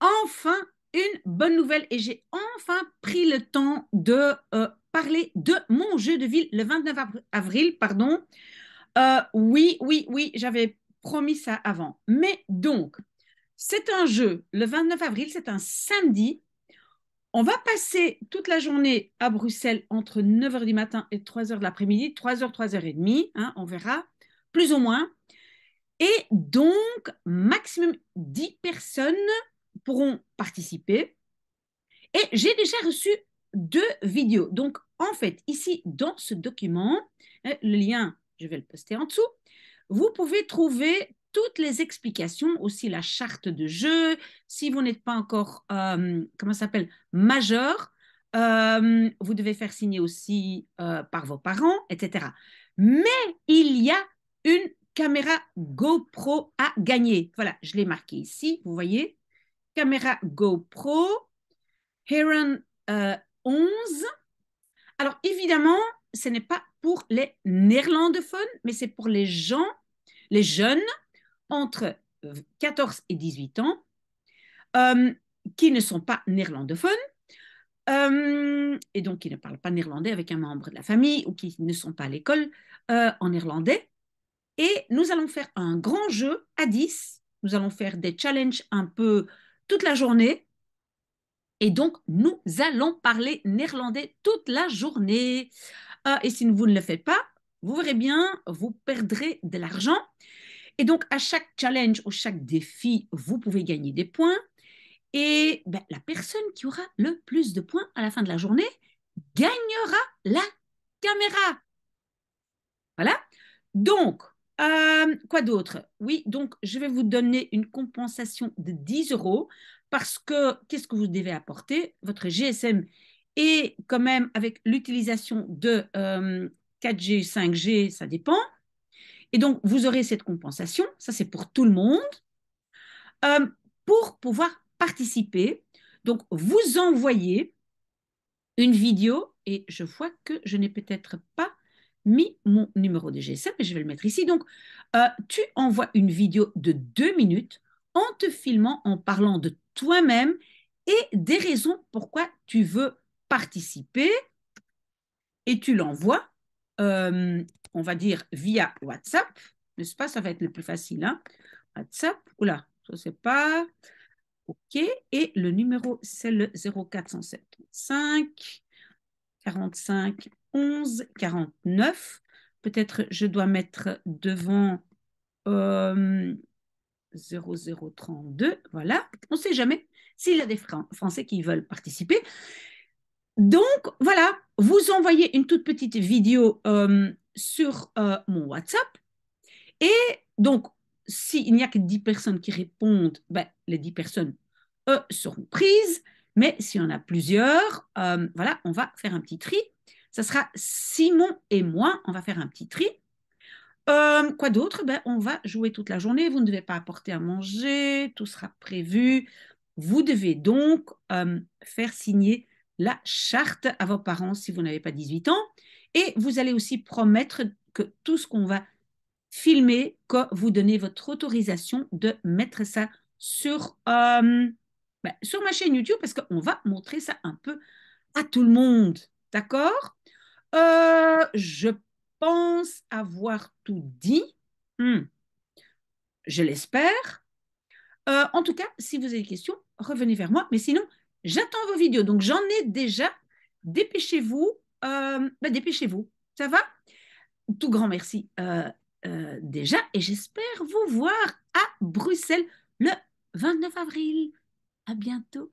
enfin, une bonne nouvelle et j'ai enfin pris le temps de euh, parler de mon jeu de ville le 29 avril. pardon. Euh, oui, oui, oui, j'avais promis ça avant. Mais donc, c'est un jeu. Le 29 avril, c'est un samedi. On va passer toute la journée à Bruxelles entre 9h du matin et 3h de l'après-midi, 3h, 3h30, hein, on verra, plus ou moins. Et donc, maximum 10 personnes pourront participer. Et j'ai déjà reçu deux vidéos. Donc, en fait, ici, dans ce document, euh, le lien, je vais le poster en dessous, vous pouvez trouver toutes les explications, aussi la charte de jeu, si vous n'êtes pas encore, euh, comment s'appelle, majeur, euh, vous devez faire signer aussi euh, par vos parents, etc. Mais il y a une caméra GoPro a gagné. Voilà, je l'ai marqué ici, vous voyez. Caméra GoPro, Heron 11. Euh, Alors évidemment, ce n'est pas pour les néerlandophones, mais c'est pour les gens, les jeunes entre 14 et 18 ans euh, qui ne sont pas néerlandophones euh, et donc qui ne parlent pas néerlandais avec un membre de la famille ou qui ne sont pas à l'école en néerlandais. Et nous allons faire un grand jeu à 10. Nous allons faire des challenges un peu toute la journée. Et donc, nous allons parler néerlandais toute la journée. Ah, et si vous ne le faites pas, vous verrez bien, vous perdrez de l'argent. Et donc, à chaque challenge ou chaque défi, vous pouvez gagner des points. Et ben, la personne qui aura le plus de points à la fin de la journée gagnera la caméra. Voilà. Donc, euh, quoi d'autre Oui, donc je vais vous donner une compensation de 10 euros parce que qu'est-ce que vous devez apporter Votre GSM est quand même avec l'utilisation de 4G, euh, 5G, ça dépend. Et donc, vous aurez cette compensation, ça c'est pour tout le monde, euh, pour pouvoir participer. Donc, vous envoyez une vidéo, et je vois que je n'ai peut-être pas mis mon numéro de GSM et je vais le mettre ici. Donc, euh, tu envoies une vidéo de deux minutes en te filmant, en parlant de toi-même et des raisons pourquoi tu veux participer et tu l'envoies, euh, on va dire, via WhatsApp, n'est-ce pas Ça va être le plus facile. Hein WhatsApp, oula, je ne sais pas. OK, et le numéro, c'est le 0475 45 1149. Peut-être je dois mettre devant 0032. Euh, voilà, on ne sait jamais s'il y a des Français qui veulent participer. Donc voilà, vous envoyez une toute petite vidéo euh, sur euh, mon WhatsApp. Et donc, s'il n'y a que 10 personnes qui répondent, ben, les 10 personnes, eux, seront prises. Mais si on a plusieurs, voilà, on va faire un petit tri ça sera Simon et moi. On va faire un petit tri. Euh, quoi d'autre ben, On va jouer toute la journée. Vous ne devez pas apporter à manger. Tout sera prévu. Vous devez donc euh, faire signer la charte à vos parents si vous n'avez pas 18 ans. Et vous allez aussi promettre que tout ce qu'on va filmer, que vous donnez votre autorisation de mettre ça sur, euh, ben, sur ma chaîne YouTube parce qu'on va montrer ça un peu à tout le monde. D'accord euh, Je pense avoir tout dit. Hmm. Je l'espère. Euh, en tout cas, si vous avez des questions, revenez vers moi. Mais sinon, j'attends vos vidéos. Donc, j'en ai déjà. Dépêchez-vous. Euh, bah, dépêchez-vous. Ça va Tout grand merci déjà. Et j'espère vous voir à Bruxelles le 29 avril. À bientôt.